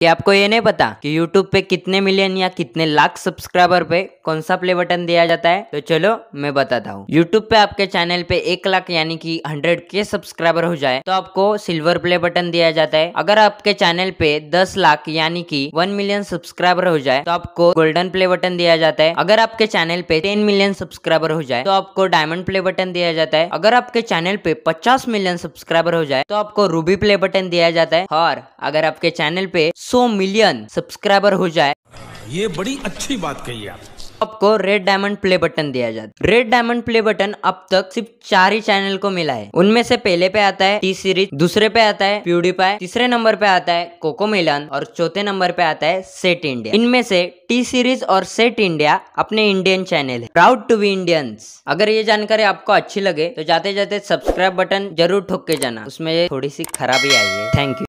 क्या आपको ये नहीं पता कि YouTube पे कितने मिलियन या कितने लाख सब्सक्राइबर पे कौन सा प्ले बटन दिया जाता है तो चलो मैं बताता हूँ YouTube पे आपके चैनल पे एक लाख यानी कि 100 के सब्सक्राइबर हो जाए तो आपको सिल्वर प्ले बटन दिया जाता है अगर आपके चैनल पे 10 लाख यानी कि 1 मिलियन सब्सक्राइबर हो जाए तो आपको गोल्डन प्ले बटन दिया जाता है अगर आपके चैनल पे टेन मिलियन सब्सक्राइबर हो जाए तो आपको डायमंड प्ले बटन दिया जाता है अगर आपके चैनल पे पचास मिलियन सब्सक्राइबर हो जाए तो आपको रूबी प्ले बटन दिया जाता है और अगर आपके चैनल पे सौ मिलियन सब्सक्राइबर हो जाए ये बड़ी अच्छी बात कही आप आपको रेड डायमंड प्ले बटन दिया जाता है रेड डायमंड प्ले बटन अब तक सिर्फ चार ही चैनल को मिला है उनमें से पहले पे आता है टी सीरीज दूसरे पे आता है प्यूडीपाई तीसरे नंबर पे आता है कोको मिलन और चौथे नंबर पे आता है सेट इंडिया इनमें से टी सीरीज और सेट इंडिया अपने इंडियन चैनल है प्राउड टू बी इंडियंस अगर ये जानकारी आपको अच्छी लगे तो जाते जाते सब्सक्राइब बटन जरूर ठोक के जाना उसमें थोड़ी सी खराबी आई है थैंक यू